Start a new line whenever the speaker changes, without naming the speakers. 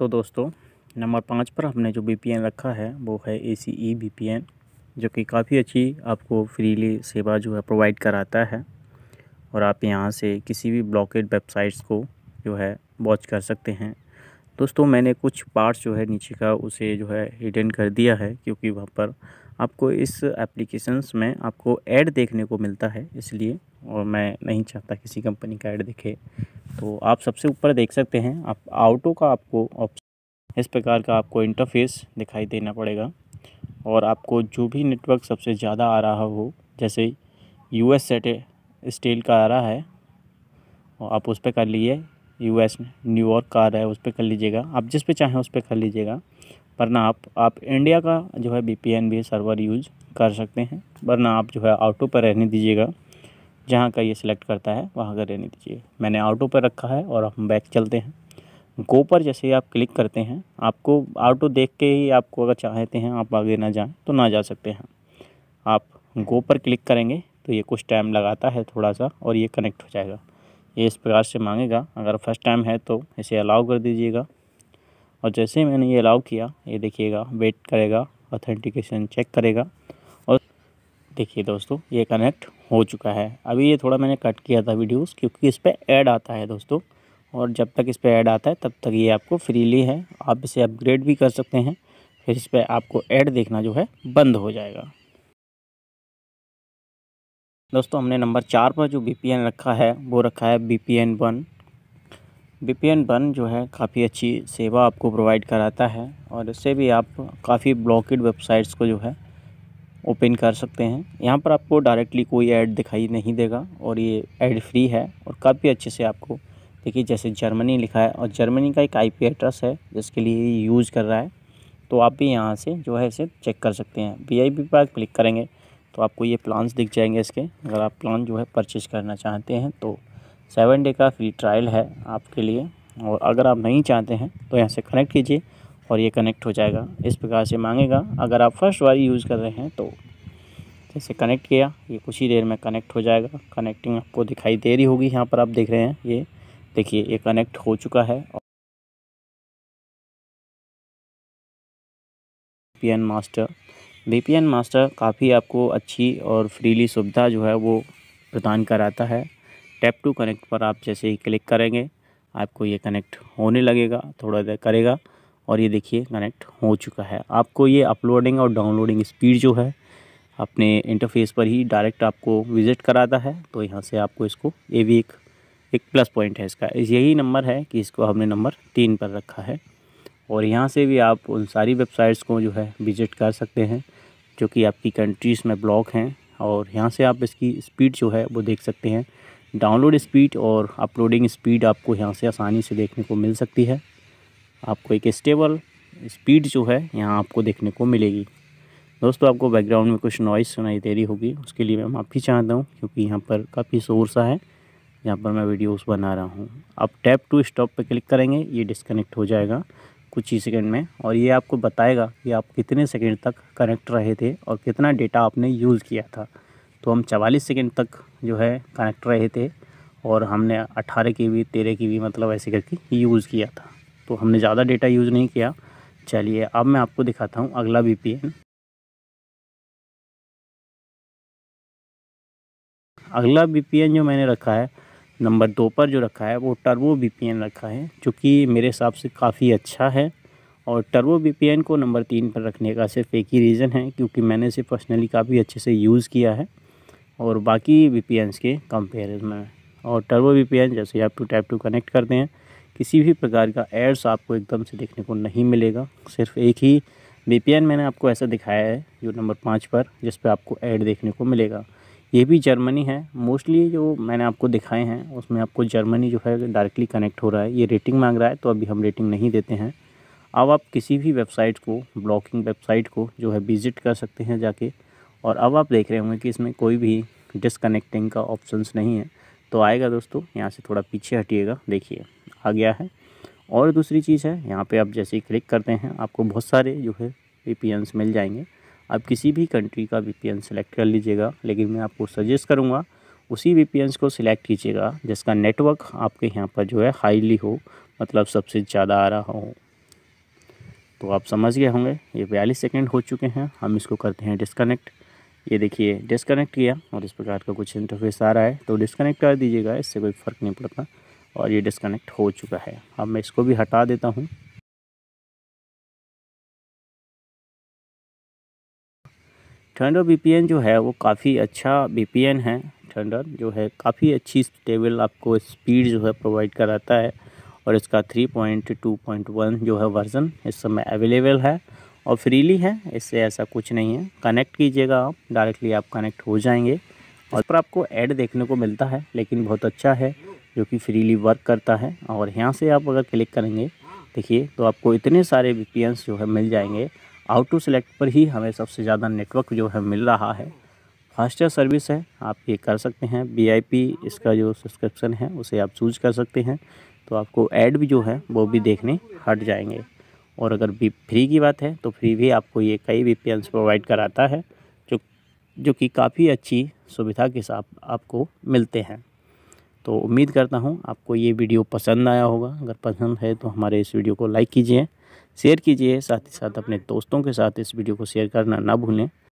तो दोस्तों नंबर पाँच पर हमने जो बी रखा है वो है ए सी ई बी जो कि काफ़ी अच्छी आपको फ्रीली सेवा जो है प्रोवाइड कराता है और आप यहाँ से किसी भी ब्लॉकेड वेबसाइट्स को जो है वॉच कर सकते हैं दोस्तों मैंने कुछ पार्ट्स जो है नीचे का उसे जो है हिडन कर दिया है क्योंकि वहाँ पर आपको इस एप्लीकेशंस में आपको ऐड देखने को मिलता है इसलिए और मैं नहीं चाहता किसी कंपनी का ऐड दिखे तो आप सबसे ऊपर देख सकते हैं आप आउटो का आपको ऑप्शन इस प्रकार का आपको इंटरफेस दिखाई देना पड़ेगा और आपको जो भी नेटवर्क सबसे ज़्यादा आ रहा हो जैसे यू एस सेट स्टील का आ रहा है और आप उस पर कर लिए यू एस न्यूयॉर्क का आ रहा है उस पर कर लीजिएगा आप जिस पे चाहें उस पर कर लीजिएगा वरना आप आप इंडिया का जो है बी भी सर्वर यूज कर सकते हैं वरना आप जो है ऑटो पर रहने दीजिएगा जहाँ का ये सिलेक्ट करता है वहाँ का रहने दीजिए मैंने ऑटो पर रखा है और हम बैक चलते हैं गो पर जैसे ही आप क्लिक करते हैं आपको ऑटो देख के ही आपको अगर चाहते हैं आप आगे ना जाएं तो ना जा सकते हैं आप गो पर क्लिक करेंगे तो ये कुछ टाइम लगाता है थोड़ा सा और ये कनेक्ट हो जाएगा ये इस प्रकार से मांगेगा अगर फर्स्ट टाइम है तो इसे अलाउ कर दीजिएगा और जैसे ही मैंने ये अलाउ किया ये देखिएगा वेट करेगा ऑथेंटिकेशन चेक करेगा और देखिए दोस्तों ये कनेक्ट हो चुका है अभी ये थोड़ा मैंने कट किया था वीडियोस क्योंकि इस पर ऐड आता है दोस्तों और जब तक इस पर ऐड आता है तब तक ये आपको फ्रीली है आप इसे अपग्रेड भी कर सकते हैं फिर इस पर आपको ऐड देखना जो है बंद हो जाएगा दोस्तों हमने नंबर चार पर जो बी रखा है वो रखा है B P one V one जो है काफ़ी अच्छी सेवा आपको प्रोवाइड कराता है और इससे भी आप काफ़ी ब्लॉकेड वेबसाइट्स को जो है ओपन कर सकते हैं यहाँ पर आपको डायरेक्टली कोई ऐड दिखाई नहीं देगा और ये ऐड फ्री है और काफ़ी अच्छे से आपको देखिए जैसे जर्मनी लिखा है और जर्मनी का एक आईपी एड्रेस है जिसके लिए ये यूज़ कर रहा है तो आप भी यहाँ से जो है इसे चेक कर सकते हैं वी पर क्लिक करेंगे तो आपको ये प्लान्स दिख जाएंगे इसके अगर आप प्लान जो है परचेज़ करना चाहते हैं तो सेवन डे का फ्री ट्रायल है आपके लिए और अगर आप नहीं चाहते हैं तो यहाँ से कनेक्ट कीजिए और ये कनेक्ट हो जाएगा इस प्रकार से मांगेगा अगर आप फर्स्ट बार यूज़ कर रहे हैं तो जैसे कनेक्ट किया ये कुछ ही देर में कनेक्ट हो जाएगा कनेक्टिंग आपको दिखाई दे रही होगी यहाँ पर आप देख रहे हैं ये देखिए ये कनेक्ट हो चुका है एन मास्टर वी मास्टर काफ़ी आपको अच्छी और फ्रीली सुविधा जो है वो प्रदान कराता है टैप टू कनेक्ट पर आप जैसे ही क्लिक करेंगे आपको ये कनेक्ट होने लगेगा थोड़ा देर करेगा और ये देखिए कनेक्ट हो चुका है आपको ये अपलोडिंग और डाउनलोडिंग स्पीड जो है अपने इंटरफेस पर ही डायरेक्ट आपको विज़िट कराता है तो यहाँ से आपको इसको ये भी एक एक प्लस पॉइंट है इसका यही नंबर है कि इसको हमने नंबर तीन पर रखा है और यहाँ से भी आप उन सारी वेबसाइट्स को जो है विज़िट कर सकते हैं जो कि आपकी कंट्रीज़ में ब्लॉक हैं और यहाँ से आप इसकी स्पीड जो है वो देख सकते हैं डाउनलोड स्पीड और अपलोडिंग स्पीड आपको यहाँ से आसानी से देखने को मिल सकती है आपको एक स्टेबल स्पीड जो है यहाँ आपको देखने को मिलेगी दोस्तों आपको बैकग्राउंड में कुछ नॉइज़ सुनाई दे रही होगी उसके लिए मैं माफ़ी चाहता हूँ क्योंकि यहाँ पर काफ़ी शोर सा है यहाँ पर मैं वीडियोस बना रहा हूँ आप टैप टू स्टॉप पर क्लिक करेंगे ये डिस्कनेक्ट हो जाएगा कुछ ही सेकंड में और ये आपको बताएगा कि आप कितने सेकंड तक कनेक्ट रहे थे और कितना डेटा आपने यूज़ किया था तो हम चवालीस सेकेंड तक जो है कनेक्ट रहे थे और हमने अट्ठारह की भी तेरह की भी मतलब ऐसे करके यूज़ किया था तो हमने ज़्यादा डेटा यूज़ नहीं किया चलिए अब मैं आपको दिखाता हूँ अगला वी अगला वी जो मैंने रखा है नंबर दो पर जो रखा है वो टर्बो वी रखा है जो कि मेरे हिसाब से काफ़ी अच्छा है और टर्बो वी को नंबर तीन पर रखने का सिर्फ एक ही रीज़न है क्योंकि मैंने इसे पर्सनली काफ़ी अच्छे से यूज़ किया है और बाकी वी के कंपेरिजन में और टर्बो वी जैसे आप टू टाइप टू कनेक्ट करते हैं किसी भी प्रकार का एड्स आपको एकदम से देखने को नहीं मिलेगा सिर्फ एक ही वी मैंने आपको ऐसा दिखाया है जो नंबर पाँच पर जिस पर आपको एड देखने को मिलेगा ये भी जर्मनी है मोस्टली जो मैंने आपको दिखाए हैं उसमें आपको जर्मनी जो है डायरेक्टली कनेक्ट हो रहा है ये रेटिंग मांग रहा है तो अभी हम रेटिंग नहीं देते हैं अब आप किसी भी वेबसाइट को ब्लॉकिंग वेबसाइट को जो है विज़िट कर सकते हैं जाके और अब आप देख रहे होंगे कि इसमें कोई भी डिसकनेक्टिंग का ऑप्शंस नहीं है तो आएगा दोस्तों यहाँ से थोड़ा पीछे हटिएगा देखिए आ गया है और दूसरी चीज़ है यहाँ पे आप जैसे ही क्लिक करते हैं आपको बहुत सारे जो है वी मिल जाएंगे आप किसी भी कंट्री का वी सेलेक्ट कर लीजिएगा लेकिन मैं आपको सजेस्ट करूँगा उसी वी को सिलेक्ट कीजिएगा जिसका नेटवर्क आपके यहाँ पर जो है हाईली हो मतलब सबसे ज़्यादा आ रहा हो तो आप समझ गए होंगे ये बयालीस सेकेंड हो चुके हैं हम इसको करते हैं डिसकनेक्ट ये देखिए डिस्कनेक्ट किया और इस प्रकार का कुछ इंटरफेस आ रहा है तो डिस्कनेक्ट कर दीजिएगा इससे कोई फ़र्क नहीं पड़ता और ये डिस्कनेक्ट हो चुका है अब मैं इसको भी हटा देता हूँ पी एन जो है वो काफ़ी अच्छा एन है ठंडर जो है काफ़ी अच्छी स्टेबल आपको स्पीड जो है प्रोवाइड कराता है और इसका 3.2.1 जो है वर्ज़न इस समय अवेलेबल है और फ्रीली है इससे ऐसा कुछ नहीं है कनेक्ट कीजिएगा आप डायरेक्टली आप कनेक्ट हो जाएंगे और पर आपको ऐड देखने को मिलता है लेकिन बहुत अच्छा है जो कि फ्रीली वर्क करता है और यहाँ से आप अगर क्लिक करेंगे देखिए तो आपको इतने सारे वी जो है मिल जाएंगे आउट टू सेलेक्ट पर ही हमें सबसे ज़्यादा नेटवर्क जो है मिल रहा है फास्ट सर्विस है आप ये कर सकते हैं वी इसका जो सब्सक्रिप्शन है उसे आप चूज कर सकते हैं तो आपको ऐड भी जो है वो भी देखने हट जाएंगे और अगर भी फ्री की बात है तो फ्री भी आपको ये कई वी प्रोवाइड कराता है जो जो कि काफ़ी अच्छी सुविधा के साथ आपको मिलते हैं तो उम्मीद करता हूँ आपको ये वीडियो पसंद आया होगा अगर पसंद है तो हमारे इस वीडियो को लाइक कीजिए शेयर कीजिए साथ ही साथ अपने दोस्तों के साथ इस वीडियो को शेयर करना ना भूलें